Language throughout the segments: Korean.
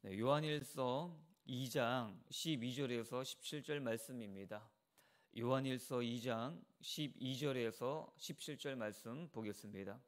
네, 요한일서 2장 12절에서 17절 말씀입니다. 요한일서 2장 12절에서 17절 말씀 보겠습니다.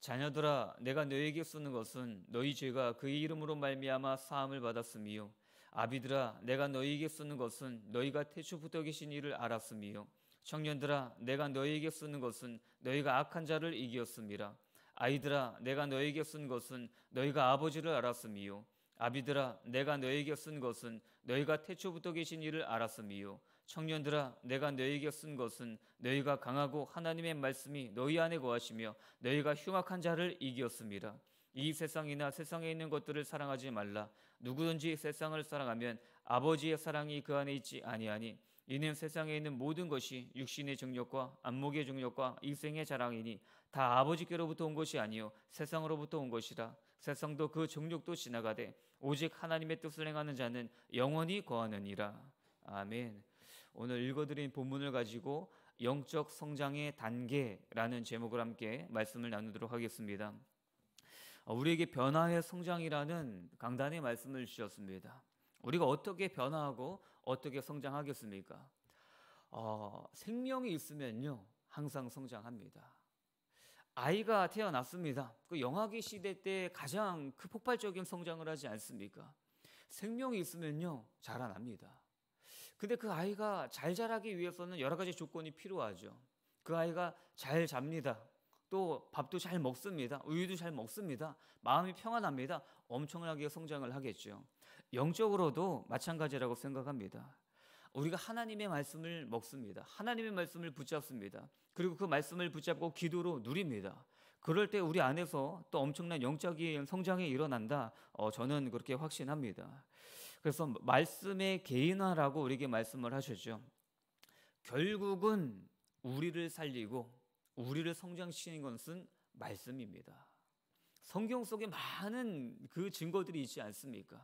자녀들아 내가 너에게 쓰는 것은 너희 죄가 그 이름으로 말미암아 사함을 받았음이요 아비들아 내가 너희에게 쓰는 것은 너희가 태초부터 계신 이를 알았음이요 청년들아 내가 너희에게 쓰는 것은 너희가 악한 자를 이기었음이라 아이들아 내가 너희에게 쓴 것은 너희가 아버지를 알았음이요 아비들아 내가 너에게 쓴 것은 너희가 태초부터 계신 일을 알았음이요 청년들아 내가 너에게 쓴 것은 너희가 강하고 하나님의 말씀이 너희 안에 거하시며 너희가 흉악한 자를 이기었음이라 이 세상이나 세상에 있는 것들을 사랑하지 말라 누구든지 세상을 사랑하면 아버지의 사랑이 그 안에 있지 아니하니 이는 세상에 있는 모든 것이 육신의 정욕과 안목의 정욕과 일생의 자랑이니 다 아버지께로부터 온 것이 아니요 세상으로부터 온 것이라 세상도 그정력도 지나가되 오직 하나님의 뜻을 행하는 자는 영원히 거하느니라. 아멘. 오늘 읽어드린 본문을 가지고 영적 성장의 단계라는 제목을 함께 말씀을 나누도록 하겠습니다. 어, 우리에게 변화의 성장이라는 강단의 말씀을 주셨습니다. 우리가 어떻게 변화하고 어떻게 성장하겠습니까? 어, 생명이 있으면요 항상 성장합니다. 아이가 태어났습니다. 그 영아기 시대 때 가장 그 폭발적인 성장을 하지 않습니까? 생명이 있으면요, 자라납니다. 근데 그 아이가 잘 자라기 위해서는 여러 가지 조건이 필요하죠. 그 아이가 잘 잡니다. 또 밥도 잘 먹습니다. 우유도 잘 먹습니다. 마음이 평안합니다. 엄청나게 성장을 하겠죠. 영적으로도 마찬가지라고 생각합니다. 우리가 하나님의 말씀을 먹습니다. 하나님의 말씀을 붙잡습니다. 그리고 그 말씀을 붙잡고 기도로 누립니다. 그럴 때 우리 안에서 또 엄청난 영적인 성장이 일어난다. 어, 저는 그렇게 확신합니다. 그래서 말씀의 개인화라고 우리에게 말씀을 하셨죠. 결국은 우리를 살리고 우리를 성장시키는 것은 말씀입니다. 성경 속에 많은 그 증거들이 있지 않습니까?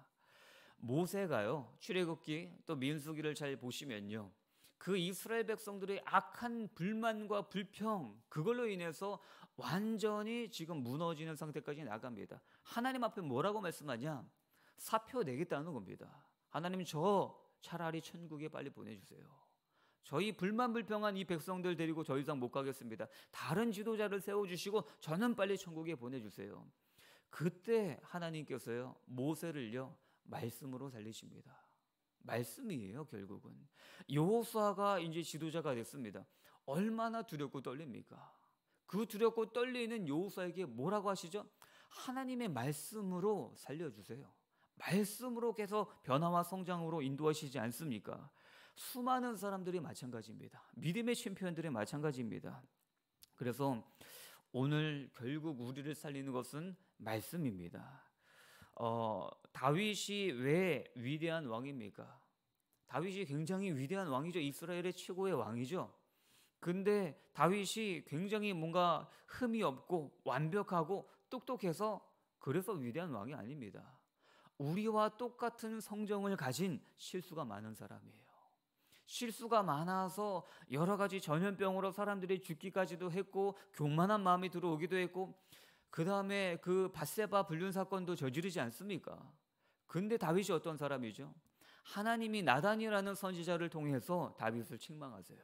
모세가요. 출애굽기 또 민수기를 잘 보시면요. 그 이스라엘 백성들의 악한 불만과 불평 그걸로 인해서 완전히 지금 무너지는 상태까지 나갑니다. 하나님 앞에 뭐라고 말씀하냐? 사표 내겠다는 겁니다. 하나님 저 차라리 천국에 빨리 보내주세요. 저희 불만 불평한 이 백성들 데리고 저 이상 못 가겠습니다. 다른 지도자를 세워주시고 저는 빨리 천국에 보내주세요. 그때 하나님께서요 모세를요 말씀으로 살리십니다. 말씀이에요, 결국은. 여호수아가 이제 지도자가 됐습니다. 얼마나 두렵고 떨립니까? 그 두렵고 떨리는 여호수아에게 뭐라고 하시죠? 하나님의 말씀으로 살려 주세요. 말씀으로 계속 변화와 성장으로 인도하시지 않습니까? 수많은 사람들이 마찬가지입니다. 믿음의 챔피언들이 마찬가지입니다. 그래서 오늘 결국 우리를 살리는 것은 말씀입니다. 어, 다윗이 왜 위대한 왕입니까? 다윗이 굉장히 위대한 왕이죠. 이스라엘의 최고의 왕이죠. 근데 다윗이 굉장히 뭔가 흠이 없고 완벽하고 똑똑해서 그래서 위대한 왕이 아닙니다. 우리와 똑같은 성정을 가진 실수가 많은 사람이에요. 실수가 많아서 여러 가지 전염병으로 사람들이 죽기까지도 했고 교만한 마음이 들어오기도 했고 그 다음에 그 바세바 불륜 사건도 저지르지 않습니까? 근데 다윗이 어떤 사람이죠? 하나님이 나단이라는 선지자를 통해서 다윗을 책망하세요.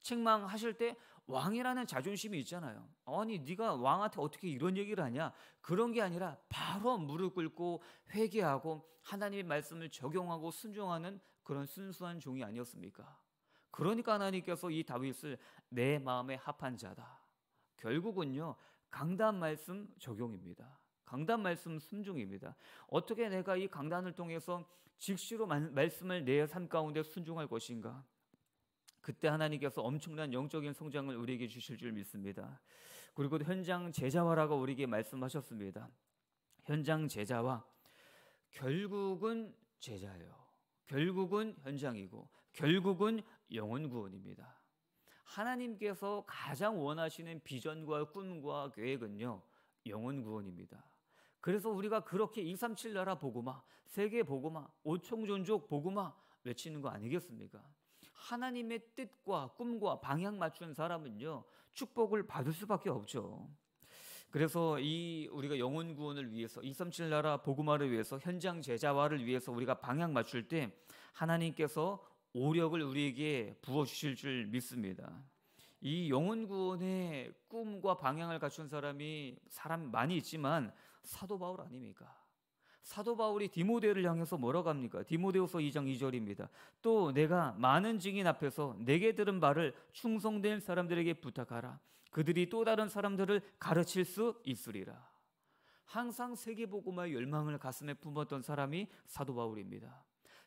책망하실 때 왕이라는 자존심이 있잖아요. 아니 네가 왕한테 어떻게 이런 얘기를 하냐? 그런 게 아니라 바로 무릎 꿇고 회개하고 하나님의 말씀을 적용하고 순종하는 그런 순수한 종이 아니었습니까? 그러니까 하나님께서 이 다윗을 내 마음에 합한 자다. 결국은요 강단 말씀 적용입니다. 강단 말씀 순종입니다. 어떻게 내가 이 강단을 통해서 직시로 말씀을 내 삶 가운데 순종할 것인가? 그때 하나님께서 엄청난 영적인 성장을 우리에게 주실 줄 믿습니다. 그리고 현장 제자화라고 우리에게 말씀하셨습니다. 현장 제자화. 결국은 제자예요. 결국은 현장이고 결국은 영혼 구원입니다. 하나님께서 가장 원하시는 비전과 꿈과 계획은요, 영혼 구원입니다. 그래서 우리가 그렇게 237 나라 보고마, 세계 보고마, 오총존족 보고마 외치는 거 아니겠습니까? 하나님의 뜻과 꿈과 방향 맞춘 사람은요, 축복을 받을 수밖에 없죠. 그래서 이 우리가 영혼 구원을 위해서 237 나라 보고마를 위해서 현장 제자화를 위해서 우리가 방향 맞출 때 하나님께서 오력을 우리에게 부어 주실 줄 믿습니다. 이 영혼 구원의 꿈과 방향을 갖춘 사람이 사람 많이 있지만 사도 바울 아닙니까? 사도 바울이 디모데를 향해서 뭐라고 합니까? 디모데후서 2장 2절입니다. 또 내가 많은 증인 앞에서 내게 들은 말을 충성된 사람들에게 부탁하라. 그들이 또 다른 사람들을 가르칠 수 있으리라. 항상 세계보고의 열망을 가슴에 품었던 사람이 사도 바울입니다.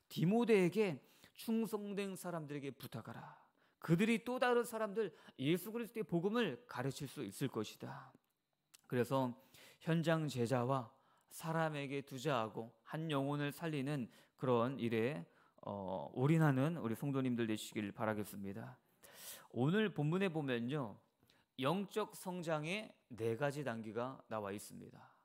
디모데에게 충성된 사람들에게 부탁하라. 그들이 또 다른 사람들 예수 그리스도의 복음을 가르칠 수 있을 것이다. 그래서 현장 제자와 사람에게 투자하고 한 영혼을 살리는 그런 일에 어, 올인하는 우리 성도님들 되시길 바라겠습니다. 오늘 본문에 보면요. 영적 성장의 네 가지 단계가 나와 있습니다.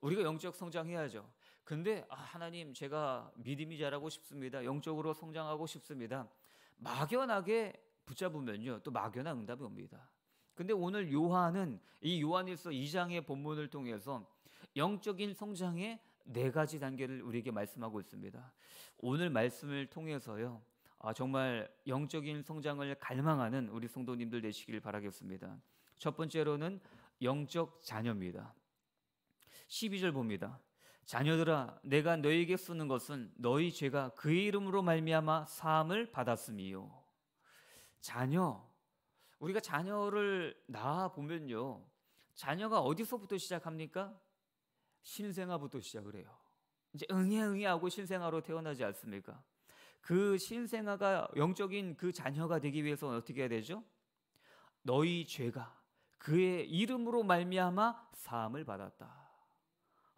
우리가 영적 성장해야죠. 근데 아, 하나님 제가 믿음이 자라고 싶습니다. 영적으로 성장하고 싶습니다. 막연하게 붙잡으면요. 또 막연한 응답이 옵니다. 근데 오늘 요한은 이 요한일서 2장의 본문을 통해서 영적인 성장의 네 가지 단계를 우리에게 말씀하고 있습니다. 오늘 말씀을 통해서요. 아, 정말 영적인 성장을 갈망하는 우리 성도님들 되시길 바라겠습니다. 첫 번째로는 영적 자녀입니다. 12절 봅니다. 자녀들아 내가 너희에게 쓰는 것은 너희 죄가 그의 이름으로 말미암아 사함을 받았음이요. 자녀 우리가 자녀를 낳아 보면요. 자녀가 어디서부터 시작합니까? 신생아부터 시작을 해요. 이제 응애응애하고 신생아로 태어나지 않습니까? 그 신생아가 영적인 그 자녀가 되기 위해서는 어떻게 해야 되죠? 너희 죄가 그의 이름으로 말미암아 사함을 받았다.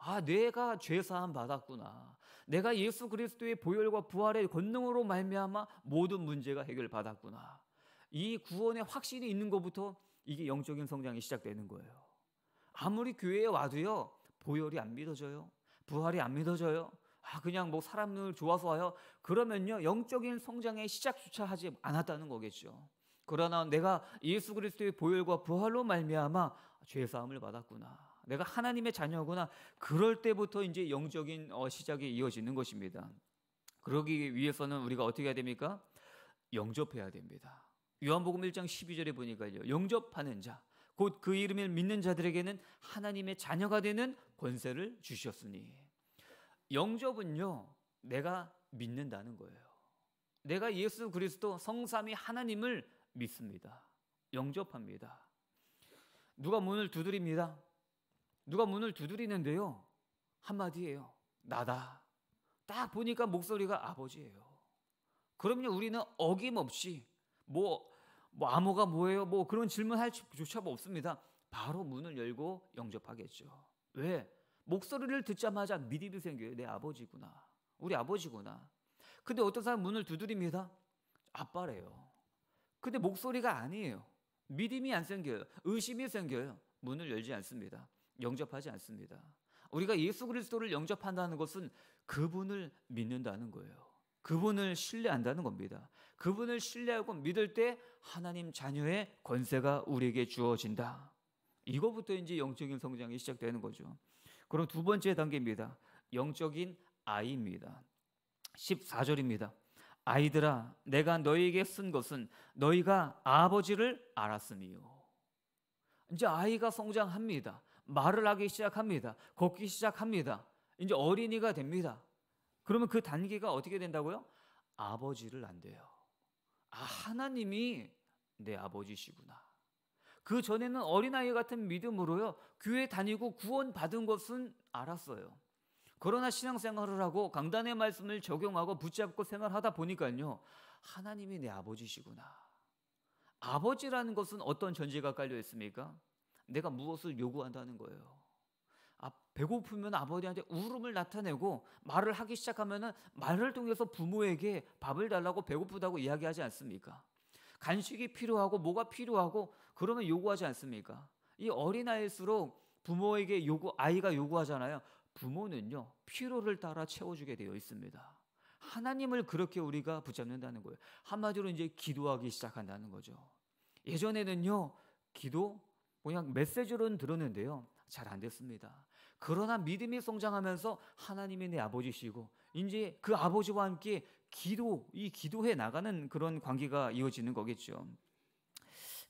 아, 내가 죄 사함 받았구나. 내가 예수 그리스도의 보혈과 부활의 권능으로 말미암아 모든 문제가 해결받았구나. 이 구원의 확신이 있는 것부터 이게 영적인 성장이 시작되는 거예요. 아무리 교회에 와도요. 보혈이 안 믿어져요. 부활이 안 믿어져요. 아, 그냥 뭐 사람을 좋아서 와요. 그러면요. 영적인 성장의 시작조차 하지 않았다는 거겠죠. 그러나 내가 예수 그리스도의 보혈과 부활로 말미암아 죄 사함을 받았구나. 내가 하나님의 자녀구나. 그럴 때부터 이제 영적인 어, 시작이 이어지는 것입니다. 그러기 위해서는 우리가 어떻게 해야 됩니까? 영접해야 됩니다. 요한복음 1장 12절에 보니까요. 영접하는 자, 곧 그 이름을 믿는 자들에게는 하나님의 자녀가 되는 권세를 주셨으니. 영접은요. 내가 믿는다는 거예요. 내가 예수 그리스도 성삼위 하나님을 믿습니다. 영접합니다. 누가 문을 두드립니다. 누가 문을 두드리는데요. 한마디예요. 나다. 딱 보니까 목소리가 아버지예요. 그럼요, 우리는 어김없이 뭐, 뭐 암호가 뭐예요? 뭐 그런 질문할 조차 없습니다. 바로 문을 열고 영접하겠죠. 왜? 목소리를 듣자마자 믿음이 생겨요. 내 아버지구나. 우리 아버지구나. 근데 어떤 사람 문을 두드립니다. 아빠래요. 근데 목소리가 아니에요. 믿음이 안 생겨요. 의심이 생겨요. 문을 열지 않습니다. 영접하지 않습니다. 우리가 예수 그리스도를 영접한다는 것은 그분을 믿는다는 거예요. 그분을 신뢰한다는 겁니다. 그분을 신뢰하고 믿을 때 하나님 자녀의 권세가 우리에게 주어진다. 이거부터 이제 영적인 성장이 시작되는 거죠. 그럼 두 번째 단계입니다. 영적인 아이입니다. 14절입니다. 아이들아, 내가 너희에게 쓴 것은 너희가 아버지를 알았음이요. 이제 아이가 성장합니다. 말을 하기 시작합니다. 걷기 시작합니다. 이제 어린이가 됩니다. 그러면 그 단계가 어떻게 된다고요? 아버지를 안 돼요. 아, 하나님이 내 아버지시구나. 그 전에는 어린아이 같은 믿음으로요, 교회 다니고 구원받은 것은 알았어요. 그러나 신앙생활을 하고 강단의 말씀을 적용하고 붙잡고 생활하다 보니까요, 하나님이 내 아버지시구나. 아버지라는 것은 어떤 전제가 깔려 있습니까? 내가 무엇을 요구한다는 거예요. 아, 배고프면 아버지한테 울음을 나타내고 말을 하기 시작하면 말을 통해서 부모에게 밥을 달라고 배고프다고 이야기하지 않습니까? 간식이 필요하고 뭐가 필요하고 그러면 요구하지 않습니까? 이 어린아이일수록 부모에게 요구 아이가 요구하잖아요. 부모는요. 필요를 따라 채워 주게 되어 있습니다. 하나님을 그렇게 우리가 붙잡는다는 거예요. 한마디로 이제 기도하기 시작한다는 거죠. 예전에는요. 기도 그냥 메시지로는 들었는데요. 잘 안 됐습니다. 그러나 믿음이 성장하면서 하나님이 내 아버지시고 이제 그 아버지와 함께 기도 이 기도해 나가는 그런 관계가 이어지는 거겠죠.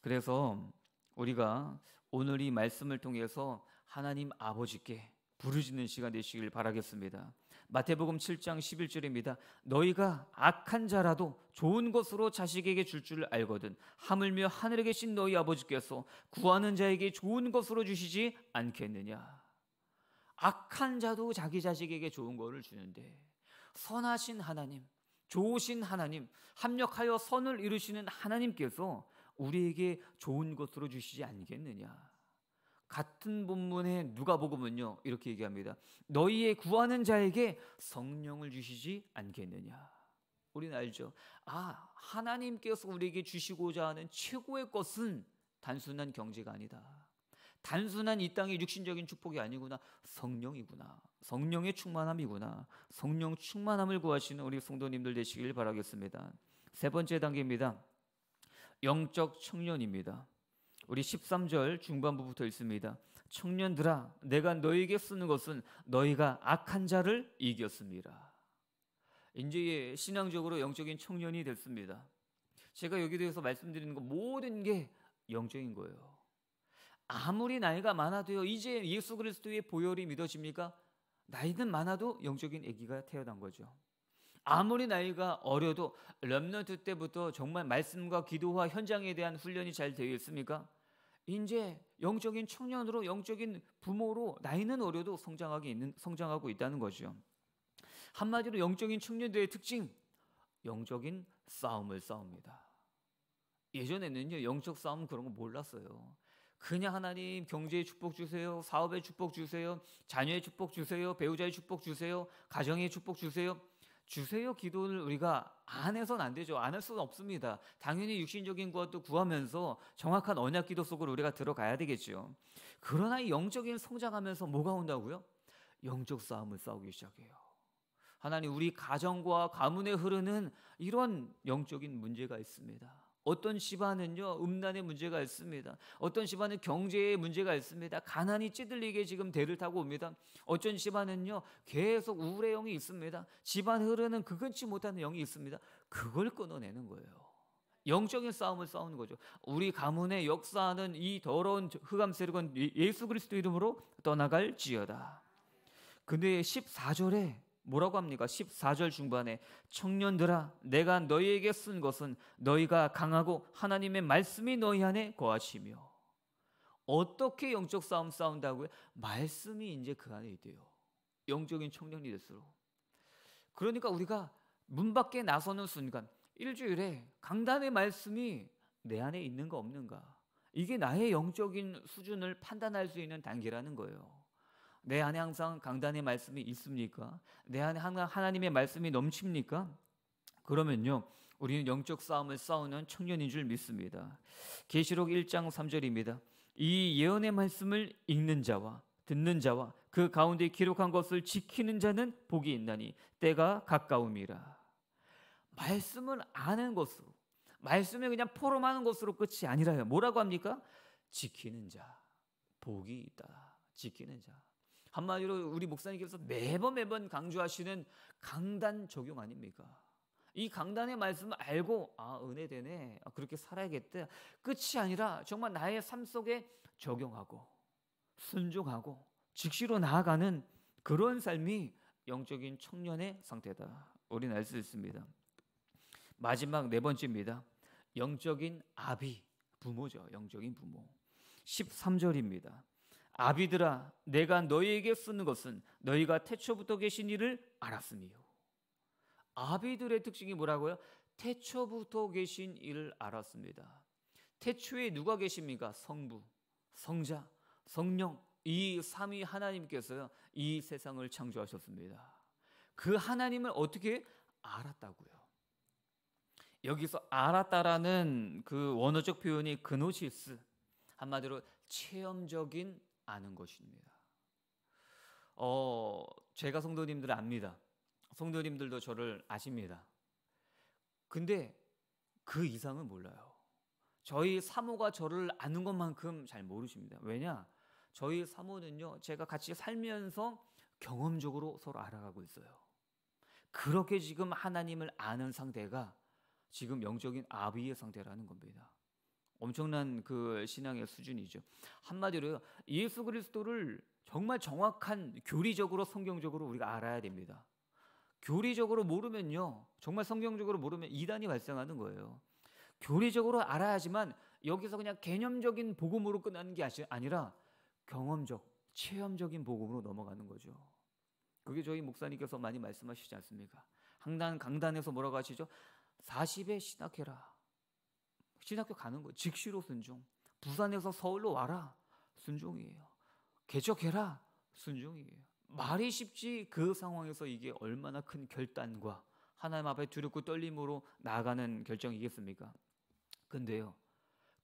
그래서 우리가 오늘 이 말씀을 통해서 하나님 아버지께 부르짖는 시간 되시길 바라겠습니다. 마태복음 7장 11절입니다. 너희가 악한 자라도 좋은 것으로 자식에게 줄줄 알거든 하물며 하늘에 계신 너희 아버지께서 구하는 자에게 좋은 것으로 주시지 않겠느냐. 악한 자도 자기 자식에게 좋은 거를 주는데 선하신 하나님, 좋으신 하나님, 합력하여 선을 이루시는 하나님께서 우리에게 좋은 것으로 주시지 않겠느냐. 같은 본문에 누가복음은요 이렇게 얘기합니다. 너희의 구하는 자에게 성령을 주시지 않겠느냐. 우리는 알죠. 아 하나님께서 우리에게 주시고자 하는 최고의 것은 단순한 경제가 아니다. 단순한 이 땅의 육신적인 축복이 아니구나. 성령이구나. 성령의 충만함이구나. 성령 충만함을 구하시는 우리 성도님들 되시길 바라겠습니다. 세 번째 단계입니다. 영적 청년입니다. 우리 13절 중반부부터 읽습니다. 청년들아, 내가 너희에게 쓰는 것은 너희가 악한 자를 이겼습니다. 이제 신앙적으로 영적인 청년이 됐습니다. 제가 여기 대해서 말씀드리는 거 모든 게 영적인 거예요. 아무리 나이가 많아도요, 이제 예수 그리스도의 보혈이 믿어집니까? 나이는 많아도 영적인 아기가 태어난 거죠. 아무리 나이가 어려도 렘넌트 때부터 정말 말씀과 기도와 현장에 대한 훈련이 잘 되어 있습니까? 이제 영적인 청년으로 영적인 부모로 나이는 어려도 성장하고 있는 성장하고 있다는 거죠. 한마디로 영적인 청년들의 특징 영적인 싸움을 싸웁니다. 예전에는요 영적 싸움 그런 거 몰랐어요. 그냥 하나님 경제에 축복 주세요. 사업에 축복 주세요. 자녀의 축복 주세요. 배우자의 축복 주세요. 가정에 축복 주세요. 주세요 기도를 우리가 안 해서는 안 되죠. 안 할 수는 없습니다. 당연히 육신적인 것도 구하면서 정확한 언약 기도 속으로 우리가 들어가야 되겠죠. 그러나 이 영적인 성장하면서 뭐가 온다고요? 영적 싸움을 싸우기 시작해요. 하나님 우리 가정과 가문에 흐르는 이런 영적인 문제가 있습니다. 어떤 시바은요 음란의 문제가 있습니다. 어떤 시바는 경제의 문제가 있습니다. 가난이 찌들리게 지금 대를 타고 옵니다. 어쩐 시바는요, 계속 우울의 영이 있습니다. 집안 흐르는 그근치 못하는 영이 있습니다. 그걸 끊어내는 거예요. 영적인 싸움을 싸우는 거죠. 우리 가문의 역사는 이 더러운 흑암 세력은 예, 예수 그리스도 이름으로 떠나갈지어다. 근데 14절에 뭐라고 합니까? 14절 중반에 청년들아 내가 너희에게 쓴 것은 너희가 강하고 하나님의 말씀이 너희 안에 거하시며 어떻게 영적 싸움 싸운다고요? 말씀이 이제 그 안에 있대요. 영적인 청년이 될수록. 그러니까 우리가 문 밖에 나서는 순간 일주일에 강단의 말씀이 내 안에 있는가 없는가 이게 나의 영적인 수준을 판단할 수 있는 단계라는 거예요. 내 안에 항상 강단의 말씀이 있습니까? 내 안에 항상 하나님의 말씀이 넘칩니까? 그러면요. 우리는 영적 싸움을 싸우는 청년인 줄 믿습니다. 계시록 1장 3절입니다. 이 예언의 말씀을 읽는 자와 듣는 자와 그 가운데 기록한 것을 지키는 자는 복이 있나니 때가 가까움이라. 말씀을 아는 것으로 말씀에 그냥 포럼하는 것으로 끝이 아니라요. 뭐라고 합니까? 지키는 자 복이 있다. 지키는 자. 한마디로 우리 목사님께서 매번 매번 강조하시는 강단 적용 아닙니까? 이 강단의 말씀을 알고 아 은혜 되네 아, 그렇게 살아야겠다 끝이 아니라 정말 나의 삶 속에 적용하고 순종하고 직시로 나아가는 그런 삶이 영적인 청년의 상태다 우리는 알 수 있습니다 마지막 네 번째입니다 영적인 아비 부모죠 영적인 부모 13절입니다 아비들아 내가 너희에게 쓰는 것은 너희가 태초부터 계신 이를 알았음이요. 아비들의 특징이 뭐라고요? 태초부터 계신 이를 알았습니다. 태초에 누가 계십니까? 성부, 성자, 성령 이 삼위 하나님께서요. 이 세상을 창조하셨습니다. 그 하나님을 어떻게 알았다고요? 여기서 알았다라는 그 원어적 표현이 그노시스 한마디로 체험적인 아는 것입니다. 어, 제가 성도님들 압니다. 성도님들도 저를 아십니다. 근데 그 이상은 몰라요. 저희 사모가 저를 아는 것만큼 잘 모르십니다. 왜냐? 저희 사모는요, 제가 같이 살면서 경험적으로 서로 알아가고 있어요. 그렇게 지금 하나님을 아는 상태가 지금 영적인 아비의 상태라는 겁니다. 엄청난 그 신앙의 수준이죠. 한마디로 예수 그리스도를 정말 정확한 교리적으로 성경적으로 우리가 알아야 됩니다. 교리적으로 모르면요. 정말 성경적으로 모르면 이단이 발생하는 거예요. 교리적으로 알아야지만 여기서 그냥 개념적인 복음으로 끝나는 게 아니라 경험적, 체험적인 복음으로 넘어가는 거죠. 그게 저희 목사님께서 많이 말씀하시지 않습니까? 항단 강단에서 뭐라고 하시죠? 40에 신학해라. 신학교 가는 거 직시로 순종. 부산에서 서울로 와라. 순종이에요. 개척해라. 순종이에요. 말이 쉽지 그 상황에서 이게 얼마나 큰 결단과 하나님 앞에 두렵고 떨림으로 나가는 결정이겠습니까? 근데요.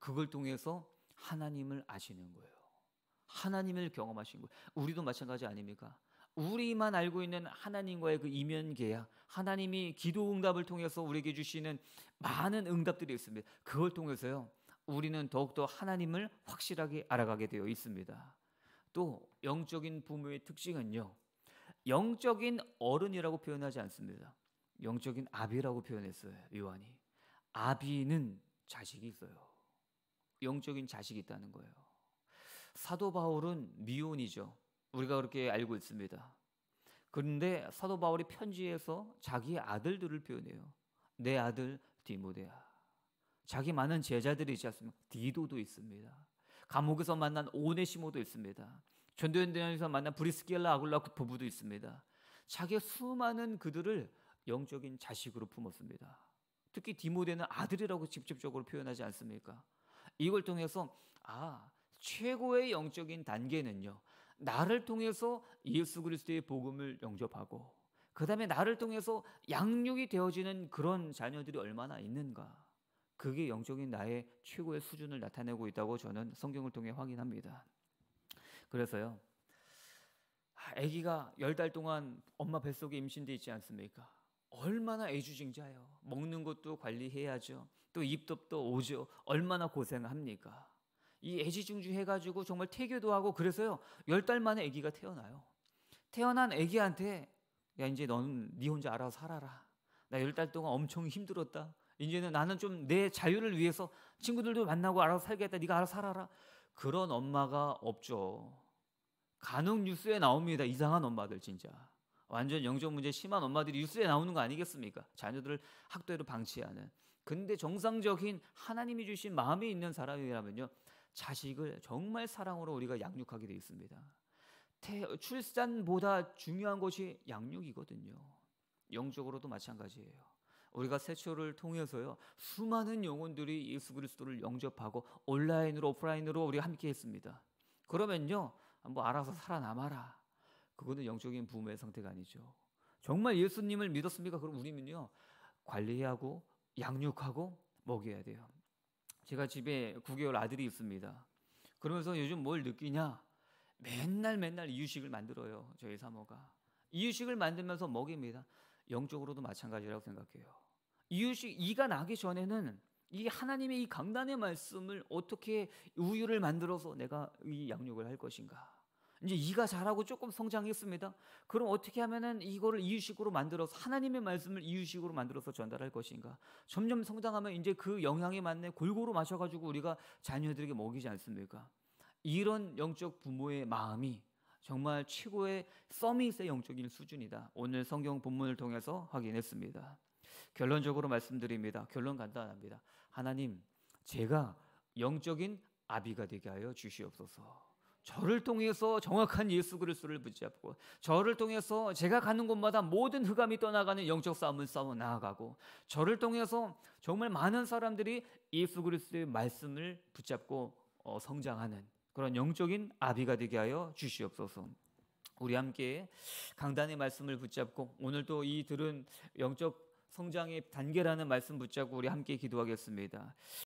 그걸 통해서 하나님을 아시는 거예요. 하나님을 경험하신 거예요. 우리도 마찬가지 아닙니까? 우리만 알고 있는 하나님과의 그이면계약 하나님이 기도 응답을 통해서 우리에게 주시는 많은 응답들이 있습니다. 그걸 통해서요. 우리는 더욱더 하나님을 확실하게 알아가게 되어 있습니다. 또 영적인 부모의 특징은요. 영적인 어른이라고 표현하지 않습니다. 영적인 아비라고 표현했어요. 요한이. 아비는 자식이 있어요. 영적인 자식이 있다는 거예요. 사도 바울은 미혼이죠. 우리가 그렇게 알고 있습니다. 그런데 사도 바울이 편지에서 자기 아들들을 표현해요. 내 아들 디모데야. 자기 많은 제자들이 있지 않습니까? 디도도 있습니다. 감옥에서 만난 오네시모도 있습니다. 전도연대에서 만난 브리스키엘라 아굴라 그 부부도 있습니다. 자기의 수많은 그들을 영적인 자식으로 품었습니다. 특히 디모데는 아들이라고 직접적으로 표현하지 않습니까? 이걸 통해서 아 최고의 영적인 단계는요 나를 통해서 예수 그리스도의 복음을 영접하고 그 다음에 나를 통해서 양육이 되어지는 그런 자녀들이 얼마나 있는가. 그게 영적인 나의 최고의 수준을 나타내고 있다고 저는 성경을 통해 확인합니다. 그래서요. 아기가 열 달 동안 엄마 뱃속에 임신돼 있지 않습니까? 얼마나 애주징자예요. 먹는 것도 관리해야죠. 또 입덧도 오죠. 얼마나 고생합니까? 이 애지중지 해가지고 정말 태교도 하고 그래서요 열 달 만에 아기가 태어나요. 태어난 아기한테 야 이제 너는 네 혼자 알아서 살아라. 나 열 달 동안 엄청 힘들었다. 이제는 나는 좀 내 자유를 위해서 친구들도 만나고 알아서 살겠다. 네가 알아서 살아라. 그런 엄마가 없죠. 간혹 뉴스에 나옵니다. 이상한 엄마들 진짜. 완전 영적 문제 심한 엄마들이 뉴스에 나오는 거 아니겠습니까? 자녀들을 학대로 방치하는. 근데 정상적인 하나님이 주신 마음이 있는 사람이라면요. 자식을 정말 사랑으로 우리가 양육하게 되어 있습니다. 출산보다 중요한 것이 양육이거든요. 영적으로도 마찬가지예요. 우리가 세초를 통해서요 수많은 영혼들이 예수 그리스도를 영접하고 온라인으로 오프라인으로 우리 함께 했습니다. 그러면요 한번 알아서 살아남아라. 그거는 영적인 부모의 상태가 아니죠. 정말 예수님을 믿었습니까? 그럼 우리는요 관리하고 양육하고 먹여야 돼요. 제가 집에 9개월 아들이 있습니다. 그러면서 요즘 뭘 느끼냐? 맨날 맨날 이유식을 만들어요. 저희 사모가. 이유식을 만들면서 먹입니다. 영적으로도 마찬가지라고 생각해요. 이유식 이가 나기 전에는 이 하나님의 이 강단의 말씀을 어떻게 우유를 만들어서 내가 이 양육을 할 것인가? 이제 이가 자라고 조금 성장했습니다. 그럼 어떻게 하면은 이거를 이유식으로 만들어서 하나님의 말씀을 이유식으로 만들어서 전달할 것인가? 점점 성장하면 이제 그 영향에 맞네 골고루 맞춰 가지고 우리가 자녀들에게 먹이지 않습니까? 이런 영적 부모의 마음이 정말 최고의 서밋의 영적인 수준이다. 오늘 성경 본문을 통해서 확인했습니다. 결론적으로 말씀드립니다. 결론 간단합니다. 하나님, 제가 영적인 아비가 되게 하여 주시옵소서. 저를 통해서 정확한 예수 그리스도를 붙잡고 저를 통해서 제가 가는 곳마다 모든 흑암이 떠나가는 영적 싸움을 싸워 나아가고 저를 통해서 정말 많은 사람들이 예수 그리스도의 말씀을 붙잡고 어, 성장하는 그런 영적인 아비가 되게 하여 주시옵소서. 우리 함께 강단의 말씀을 붙잡고 오늘도 이 들은 영적 성장의 단계라는 말씀 붙잡고 우리 함께 기도하겠습니다.